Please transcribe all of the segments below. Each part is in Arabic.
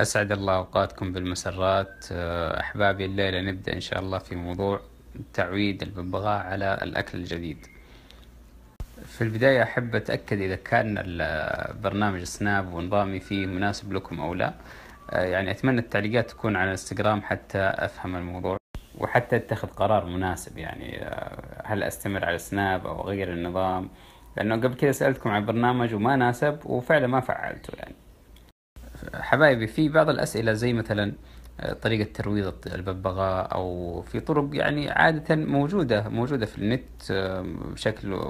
أسعد الله أوقاتكم بالمسرات آه، أحبابي الليلة نبدأ إن شاء الله في موضوع تعويد الببغاء على الأكل الجديد في البداية أحب أتأكد إذا كان برنامج سناب ونظامي فيه مناسب لكم أو لا آه، يعني أتمنى التعليقات تكون على الانستغرام حتى أفهم الموضوع وحتى أتخذ قرار مناسب يعني آه، هل أستمر على سناب أو أغير النظام لأنه قبل كده سألتكم عن برنامج وما ناسب وفعلا ما فعلته يعني حبايبي في بعض الأسئلة زي مثلا آه، طريقة ترويض الببغاء أو في طرق يعني عادة موجودة موجودة في النت آه، بشكل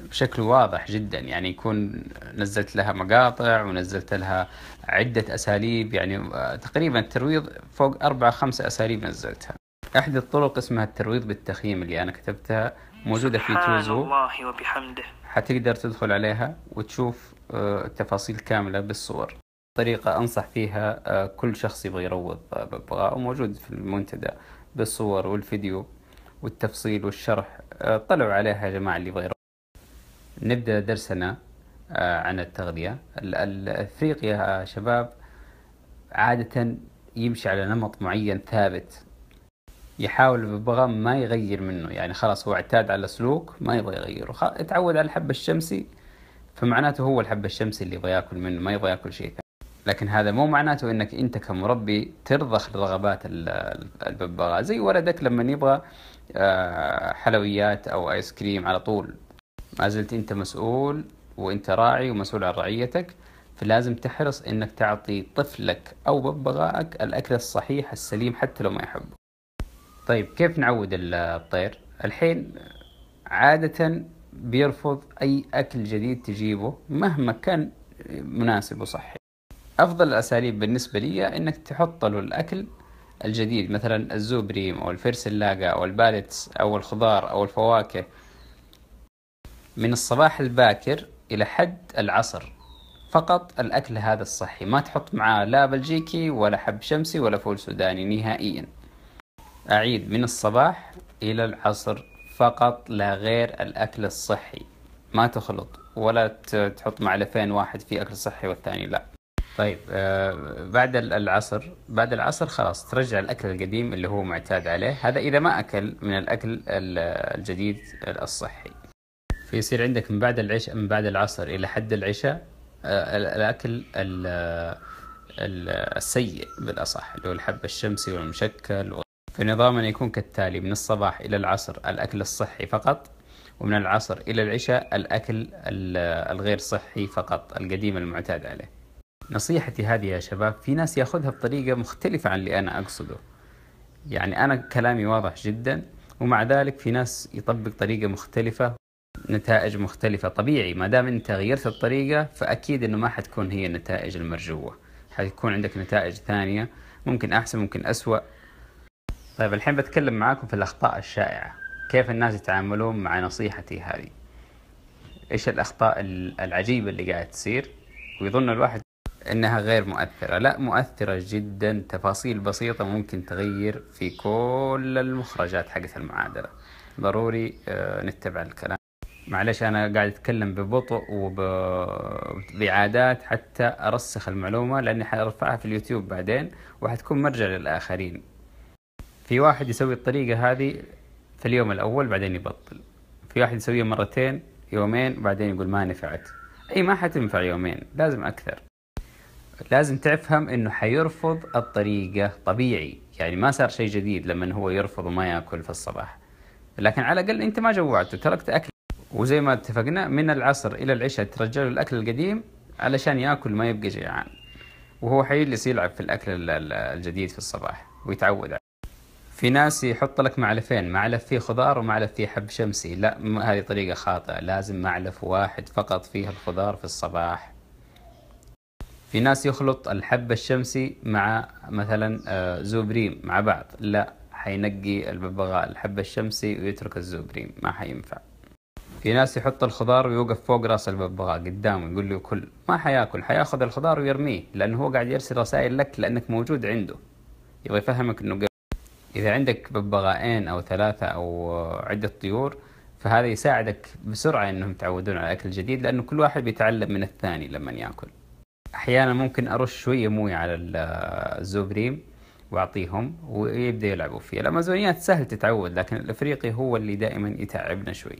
بشكل واضح جدا يعني يكون نزلت لها مقاطع ونزلت لها عدة أساليب يعني آه، تقريبا الترويض فوق أربعة خمسة أساليب نزلتها إحدى الطرق اسمها الترويض بالتخييم اللي أنا كتبتها موجودة في توزو الله وبحمده حتقدر تدخل عليها وتشوف التفاصيل كاملة بالصور طريقة أنصح فيها آه، كل شخص يبغى يروض ببغاء وموجود في المنتدى بالصور والفيديو والتفصيل والشرح آه، طلعوا عليها يا جماعة اللي يبغى يروض نبدأ درسنا آه، عن التغذية الأفريقيا شباب عادة يمشي على نمط معين ثابت يحاول الببغاء ما يغير منه يعني خلاص هو اعتاد على سلوك ما يبغى يغيره اتعود على الحب الشمسي فمعناته هو الحب الشمسي اللي يبغى ياكل منه ما يبغى ياكل شيء ثاني لكن هذا مو معناته انك انت كمربي ترضخ لرغبات الببغاء زي ولدك لما يبغى آه، حلويات او ايس كريم على طول ما زلت انت مسؤول وانت راعي ومسؤول عن رعيتك فلازم تحرص انك تعطي طفلك او ببغائك الاكل الصحيح السليم حتى لو ما يحبه طيب كيف نعود الطير الحين عادة بيرفض اي اكل جديد تجيبه مهما كان مناسب وصحي أفضل الأساليب بالنسبة لي إنك تحط له الأكل الجديد مثلا الزوبريم أو الفرسلاقة أو البالتس أو الخضار أو الفواكه من الصباح الباكر إلى حد العصر فقط الأكل هذا الصحي ما تحط معاه لا بلجيكي ولا حب شمسي ولا فول سوداني نهائيا أعيد من الصباح إلى العصر فقط لا غير الأكل الصحي ما تخلط ولا تحط معلفين واحد في أكل صحي والثاني لا طيب آه بعد العصر بعد العصر خلاص ترجع الاكل القديم اللي هو معتاد عليه هذا اذا ما اكل من الاكل الجديد الصحي فيصير عندك من بعد العشاء من بعد العصر الى حد العشاء آه الاكل ال السيء بالاصح اللي هو الحب الشمسي والمشكل فنظامنا يكون كالتالي من الصباح الى العصر الاكل الصحي فقط ومن العصر الى العشاء الاكل الغير صحي فقط القديم المعتاد عليه نصيحتي هذه يا شباب في ناس ياخذها بطريقة مختلفة عن اللي أنا أقصده يعني أنا كلامي واضح جدا ومع ذلك في ناس يطبق طريقة مختلفة نتائج مختلفة طبيعي ما دام أنت غيرت الطريقة فأكيد أنه ما حتكون هي النتائج المرجوة حتكون عندك نتائج ثانية ممكن أحسن ممكن أسوأ طيب الحين بتكلم معاكم في الأخطاء الشائعة كيف الناس يتعاملون مع نصيحتي هذه إيش الأخطاء العجيبة اللي قاعد تصير ويظن الواحد انها غير مؤثره لا مؤثره جدا تفاصيل بسيطه ممكن تغير في كل المخرجات حقت المعادله ضروري آه، نتبع الكلام معلش انا قاعد اتكلم ببطء وبعادات حتى ارسخ المعلومه لاني حارفعها في اليوتيوب بعدين وحتكون مرجع للاخرين في واحد يسوي الطريقه هذه في اليوم الاول بعدين يبطل في واحد يسويها مرتين يومين وبعدين يقول ما نفعت اي ما حتنفع يومين لازم اكثر لازم تفهم انه حيرفض الطريقه طبيعي يعني ما صار شيء جديد لما هو يرفض وما ياكل في الصباح لكن على الاقل انت ما جوعته تركت اكل وزي ما اتفقنا من العصر الى العشاء ترجع له الاكل القديم علشان ياكل ما يبقى جيعان وهو حيجلس يلعب في الاكل الجديد في الصباح ويتعود عليه في ناس يحط لك معلفين معلف فيه خضار ومعلف فيه حب شمسي لا هذه طريقة خاطئة لازم معلف واحد فقط فيه الخضار في الصباح في ناس يخلط الحب الشمسي مع مثلا آه، زوبريم مع بعض لا حينقي الببغاء الحب الشمسي ويترك الزوبريم ما حينفع في ناس يحط الخضار ويوقف فوق راس الببغاء قدامه يقول له كل ما حياكل حياخذ الخضار ويرميه لانه هو قاعد يرسل رسائل لك لانك موجود عنده يبغى يفهمك انه اذا عندك ببغاءين او ثلاثه او عده طيور فهذا يساعدك بسرعه انهم يتعودون على اكل جديد لانه كل واحد بيتعلم من الثاني لما ياكل احيانا ممكن ارش شويه مويه على الزوبريم واعطيهم ويبدا يلعبوا فيه الامازونيات سهل تتعود لكن الافريقي هو اللي دائما يتعبنا شوي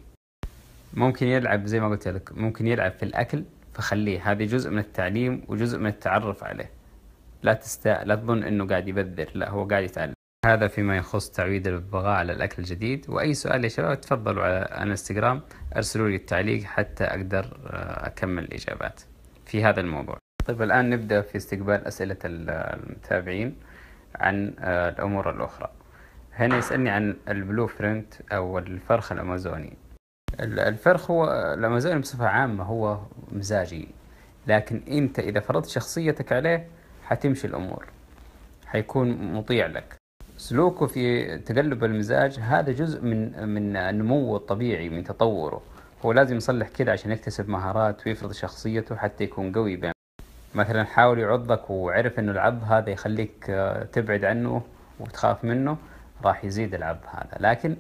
ممكن يلعب زي ما قلت لك ممكن يلعب في الاكل فخليه هذه جزء من التعليم وجزء من التعرف عليه لا تستاء لا تظن انه قاعد يبذر لا هو قاعد يتعلم هذا فيما يخص تعويد الببغاء على الاكل الجديد واي سؤال يا شباب تفضلوا على انستغرام ارسلوا لي التعليق حتى اقدر آه، اكمل الاجابات في هذا الموضوع طيب الآن نبدأ في استقبال أسئلة المتابعين عن آه، الأمور الأخرى هنا يسألني عن البلو برنت أو الفرخ الأمازوني الفرخ هو الأمازوني بصفة عامة هو مزاجي لكن أنت إذا فرضت شخصيتك عليه حتمشي الأمور حيكون مطيع لك سلوكه في تقلب المزاج هذا جزء من من نموه الطبيعي من تطوره هو لازم يصلح كذا عشان يكتسب مهارات ويفرض شخصيته حتى يكون قوي بين مثلا حاول يعضك وعرف انه العض هذا يخليك آه، تبعد عنه وتخاف منه راح يزيد العض هذا لكن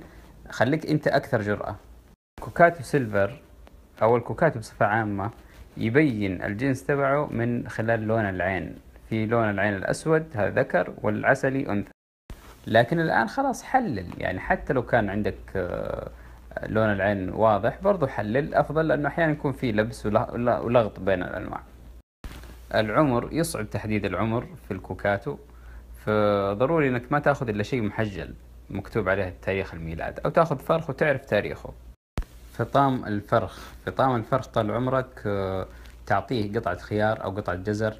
خليك انت اكثر جرأة كوكاتو سيلفر او الكوكاتو بصفة عامة يبين الجنس تبعه من خلال لون العين في لون العين الاسود هذا ذكر والعسلي انثى لكن الان خلاص حلل يعني حتى لو كان عندك آه، لون العين واضح برضو حلل افضل لانه احيانا يكون في لبس ولغط بين الانواع العمر يصعب تحديد العمر في الكوكاتو فضروري انك ما تاخذ الا شيء محجل مكتوب عليه تاريخ الميلاد او تاخذ فرخ وتعرف تاريخه فطام الفرخ فطام الفرخ طال عمرك آه، تعطيه قطعة خيار او قطعة جزر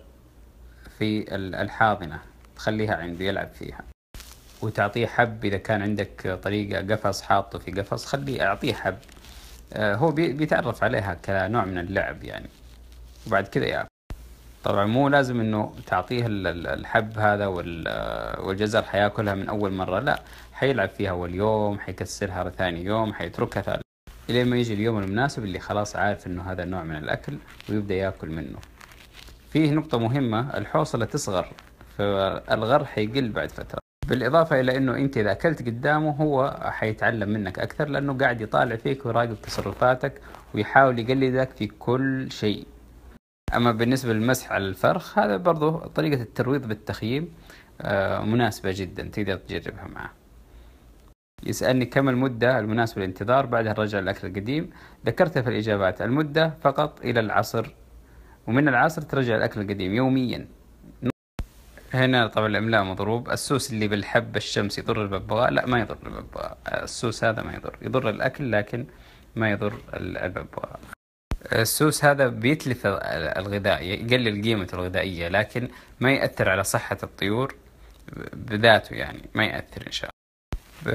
في الحاضنة تخليها عنده يلعب فيها وتعطيه حب إذا كان عندك طريقة قفص حاطه في قفص خليه أعطيه حب آه، هو بيتعرف عليها كنوع من اللعب يعني وبعد كذا يأكل طبعا مو لازم انه تعطيه الحب هذا والجزر حياكلها من اول مره لا حيلعب فيها اول يوم حيكسرها ثاني يوم حيتركها ثالث الين ما يجي اليوم المناسب اللي خلاص عارف انه هذا النوع من الاكل ويبدا ياكل منه فيه نقطة مهمة الحوصلة تصغر فالغر حيقل بعد فترة بالإضافة إلى أنه أنت إذا أكلت قدامه هو حيتعلم منك أكثر لأنه قاعد يطالع فيك ويراقب تصرفاتك ويحاول يقلدك في كل شيء أما بالنسبة للمسح على الفرخ هذا برضه طريقة الترويض بالتخييم آه، مناسبة جدا تقدر تجربها معه يسألني كم المدة المناسبة للانتظار بعدها الرجع للأكل القديم ذكرتها في الإجابات المدة فقط إلى العصر ومن العصر ترجع الأكل القديم يوميا هنا طبعا الإملاء مضروب السوس اللي بالحب الشمس يضر الببغاء لا ما يضر الببغاء السوس هذا ما يضر يضر الأكل لكن ما يضر الببغاء السوس هذا بيتلف الغذاء يقلل قيمته الغذائية لكن ما يأثر على صحة الطيور بذاته يعني ما يأثر إن شاء الله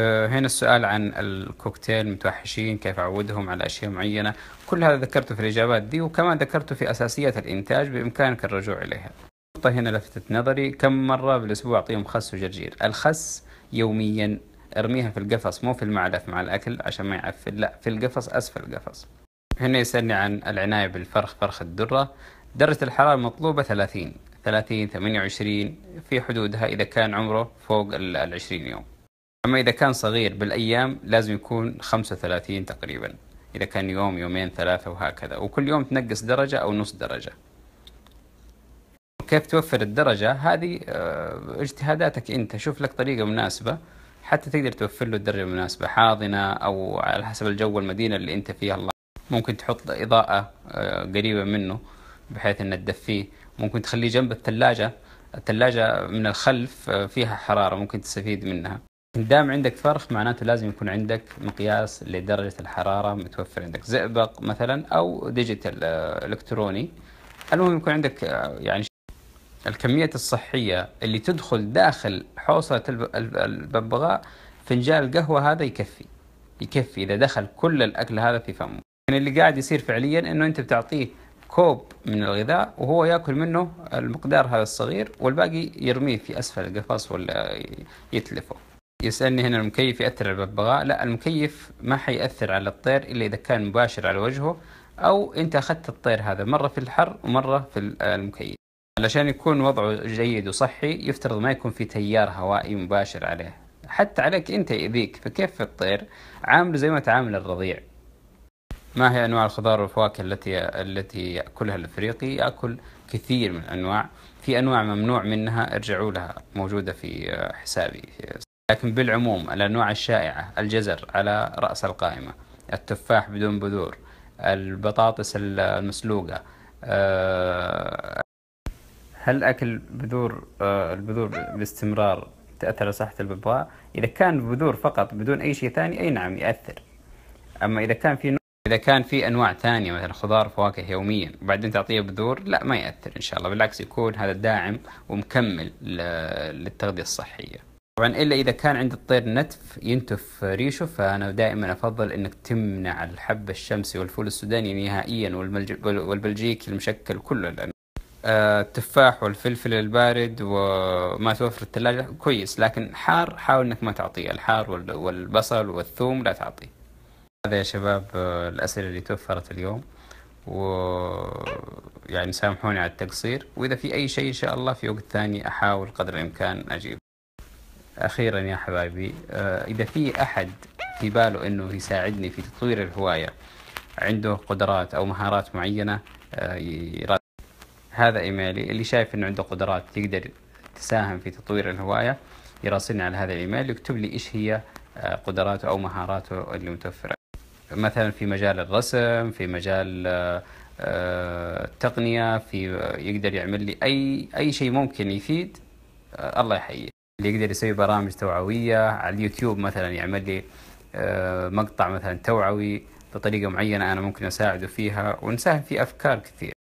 آه، هنا السؤال عن الكوكتيل متوحشين كيف أعودهم على أشياء معينة كل هذا ذكرته في الإجابات دي وكما ذكرته في أساسية الإنتاج بإمكانك الرجوع إليها نقطة هنا لفتت نظري كم مرة بالأسبوع أعطيهم خس وجرجير الخس يوميا ارميها في القفص مو في المعلف مع الأكل عشان ما يعفن لا في القفص أسفل القفص هنا يسألني عن العناية بالفرخ فرخ الدرة درجة الحرارة المطلوبة ثلاثين ثلاثين ثمانية وعشرين في حدودها إذا كان عمره فوق العشرين يوم أما إذا كان صغير بالأيام لازم يكون خمسة وثلاثين تقريبا إذا كان يوم يومين ثلاثة وهكذا وكل يوم تنقص درجة أو نص درجة كيف توفر الدرجة هذه آه، اجتهاداتك أنت شوف لك طريقة مناسبة حتى تقدر توفر له الدرجة المناسبة حاضنة أو على حسب الجو والمدينة اللي أنت فيها الله ممكن تحط إضاءة آه، قريبة منه بحيث إنه تدفيه ممكن تخليه جنب الثلاجة الثلاجة من الخلف آه، فيها حرارة ممكن تستفيد منها دام عندك فرخ معناته لازم يكون عندك مقياس لدرجة الحرارة متوفر عندك زئبق مثلا أو ديجيتال آه، إلكتروني المهم يكون عندك يعني الكمية الصحية اللي تدخل داخل حوصلة الببغاء فنجان القهوة هذا يكفي يكفي إذا دخل كل الأكل هذا في فمه يعني اللي قاعد يصير فعليا انه انت بتعطيه كوب من الغذاء وهو ياكل منه المقدار هذا الصغير والباقي يرميه في اسفل القفص ولا يتلفه يسالني هنا المكيف ياثر على الببغاء لا المكيف ما حيأثر على الطير الا اذا كان مباشر على وجهه او انت اخذت الطير هذا مره في الحر ومره في المكيف علشان يكون وضعه جيد وصحي يفترض ما يكون في تيار هوائي مباشر عليه حتى عليك انت يأذيك فكيف الطير عامله زي ما تعامل الرضيع ما هي أنواع الخضار والفواكه التي التي يأكلها الإفريقي؟ يأكل كثير من الأنواع، في أنواع ممنوع منها ارجعوا لها موجودة في حسابي، لكن بالعموم الأنواع الشائعة الجزر على رأس القائمة، التفاح بدون بذور، البطاطس المسلوقة، آه، هل أكل بذور آه، البذور باستمرار تأثر على صحة الببغاء؟ إذا كان بذور فقط بدون أي شيء ثاني أي نعم يأثر. أما إذا كان في نوع اذا كان في انواع ثانيه مثلا خضار فواكه يوميا وبعدين تعطيه بذور لا ما ياثر ان شاء الله بالعكس يكون هذا داعم ومكمل للتغذيه الصحيه طبعا الا اذا كان عند الطير نتف ينتف ريشه فانا دائما افضل انك تمنع الحب الشمسي والفول السوداني نهائيا والبلجيكي المشكل كله لأن آه، التفاح والفلفل البارد وما توفر الثلاجة كويس لكن حار حاول انك ما تعطيه الحار والبصل والثوم لا تعطيه هذا يا شباب آه، الأسئلة اللي توفرت اليوم و يعني سامحوني على التقصير وإذا في أي شيء إن شاء الله في وقت ثاني أحاول قدر الإمكان أجيب أخيرا يا حبايبي آه، إذا في أحد في باله أنه يساعدني في تطوير الهواية عنده قدرات أو مهارات معينة آه، هذا إيميلي اللي شايف أنه عنده قدرات تقدر تساهم في تطوير الهواية يراسلني على هذا الإيميل يكتب لي إيش هي قدراته أو مهاراته اللي متوفرة مثلا في مجال الرسم في مجال آه، آه، التقنية في آه، يقدر يعمل لي أي أي شيء ممكن يفيد الله يحييه اللي يقدر يسوي برامج توعوية على اليوتيوب مثلا يعمل لي مقطع مثلا توعوي بطريقة معينة أنا ممكن أساعده فيها ونساهم في أفكار كثير